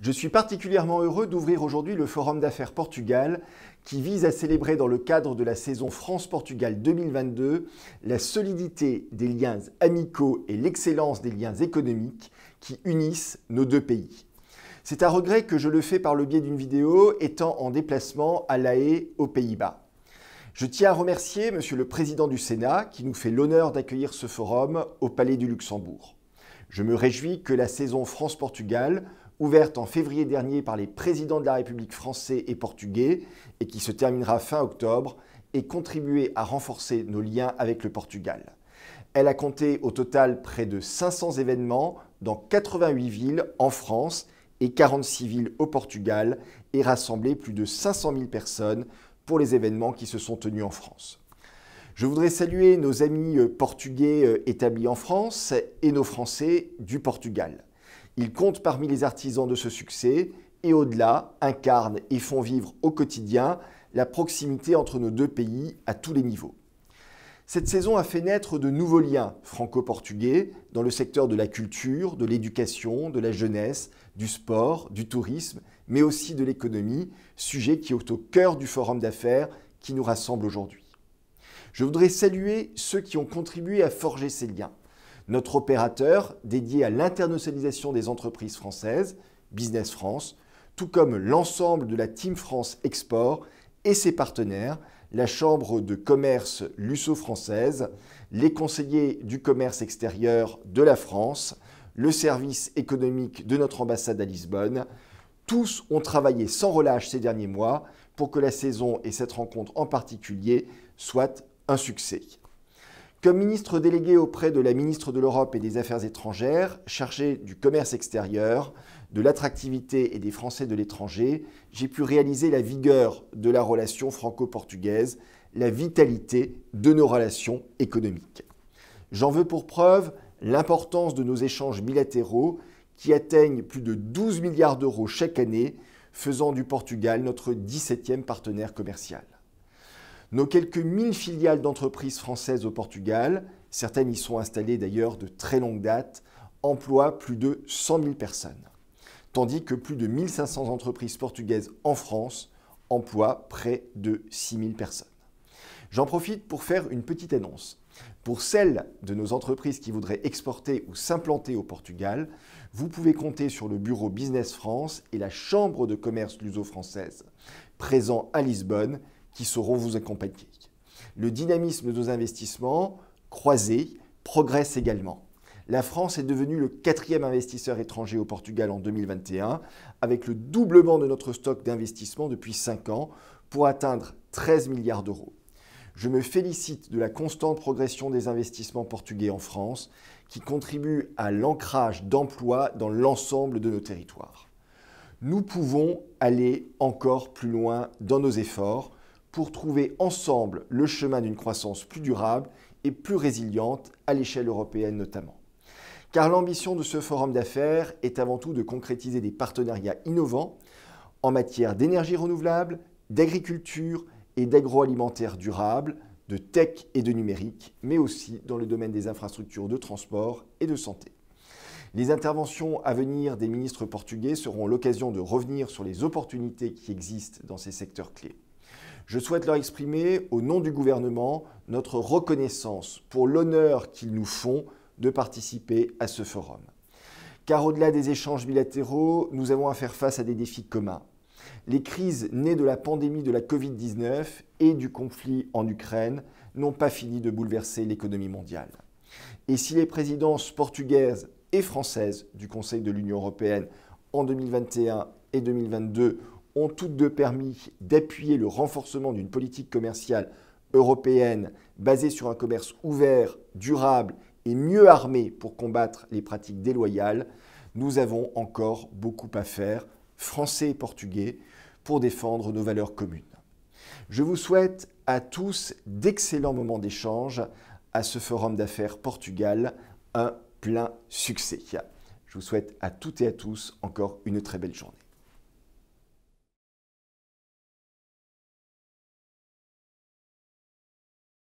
Je suis particulièrement heureux d'ouvrir aujourd'hui le Forum d'affaires Portugal qui vise à célébrer dans le cadre de la saison France-Portugal 2022 la solidité des liens amicaux et l'excellence des liens économiques qui unissent nos deux pays. C'est à regret que je le fais par le biais d'une vidéo étant en déplacement à La Haye aux Pays-Bas. Je tiens à remercier Monsieur le Président du Sénat qui nous fait l'honneur d'accueillir ce forum au Palais du Luxembourg. Je me réjouis que la saison France-Portugal ouverte en février dernier par les présidents de la République français et portugais et qui se terminera fin octobre, et contribuer à renforcer nos liens avec le Portugal. Elle a compté au total près de 500 événements dans 88 villes en France et 46 villes au Portugal et rassemblé plus de 500 000 personnes pour les événements qui se sont tenus en France. Je voudrais saluer nos amis euh, portugais euh, établis en France et nos Français du Portugal. Ils comptent parmi les artisans de ce succès et au-delà incarnent et font vivre au quotidien la proximité entre nos deux pays à tous les niveaux. Cette saison a fait naître de nouveaux liens franco-portugais dans le secteur de la culture, de l'éducation, de la jeunesse, du sport, du tourisme, mais aussi de l'économie, sujet qui est au cœur du forum d'affaires qui nous rassemble aujourd'hui. Je voudrais saluer ceux qui ont contribué à forger ces liens notre opérateur dédié à l'internationalisation des entreprises françaises, Business France, tout comme l'ensemble de la Team France Export et ses partenaires, la Chambre de commerce lusso-française, les conseillers du commerce extérieur de la France, le service économique de notre ambassade à Lisbonne. Tous ont travaillé sans relâche ces derniers mois pour que la saison et cette rencontre en particulier soient un succès. Comme ministre délégué auprès de la ministre de l'Europe et des Affaires étrangères, chargé du commerce extérieur, de l'attractivité et des Français de l'étranger, j'ai pu réaliser la vigueur de la relation franco-portugaise, la vitalité de nos relations économiques. J'en veux pour preuve l'importance de nos échanges bilatéraux qui atteignent plus de 12 milliards d'euros chaque année, faisant du Portugal notre 17e partenaire commercial. Nos quelques 1000 filiales d'entreprises françaises au Portugal, certaines y sont installées d'ailleurs de très longue date, emploient plus de 100 000 personnes, tandis que plus de 1500 entreprises portugaises en France emploient près de 6 000 personnes. J'en profite pour faire une petite annonce. Pour celles de nos entreprises qui voudraient exporter ou s'implanter au Portugal, vous pouvez compter sur le bureau Business France et la Chambre de commerce luso-française, présent à Lisbonne, qui sauront vous accompagner. Le dynamisme de nos investissements croisés progresse également. La France est devenue le quatrième investisseur étranger au Portugal en 2021, avec le doublement de notre stock d'investissement depuis 5 ans pour atteindre 13 milliards d'euros. Je me félicite de la constante progression des investissements portugais en France, qui contribue à l'ancrage d'emplois dans l'ensemble de nos territoires. Nous pouvons aller encore plus loin dans nos efforts pour trouver ensemble le chemin d'une croissance plus durable et plus résiliente, à l'échelle européenne notamment. Car l'ambition de ce forum d'affaires est avant tout de concrétiser des partenariats innovants en matière d'énergie renouvelable, d'agriculture et d'agroalimentaire durable, de tech et de numérique, mais aussi dans le domaine des infrastructures de transport et de santé. Les interventions à venir des ministres portugais seront l'occasion de revenir sur les opportunités qui existent dans ces secteurs clés. Je souhaite leur exprimer, au nom du gouvernement, notre reconnaissance pour l'honneur qu'ils nous font de participer à ce forum. Car au-delà des échanges bilatéraux, nous avons à faire face à des défis communs. Les crises nées de la pandémie de la Covid-19 et du conflit en Ukraine n'ont pas fini de bouleverser l'économie mondiale. Et si les présidences portugaises et françaises du Conseil de l'Union européenne en 2021 et 2022 toutes deux permis d'appuyer le renforcement d'une politique commerciale européenne basée sur un commerce ouvert, durable et mieux armé pour combattre les pratiques déloyales, nous avons encore beaucoup à faire, français et portugais, pour défendre nos valeurs communes. Je vous souhaite à tous d'excellents moments d'échange à ce forum d'affaires Portugal, un plein succès. Je vous souhaite à toutes et à tous encore une très belle journée.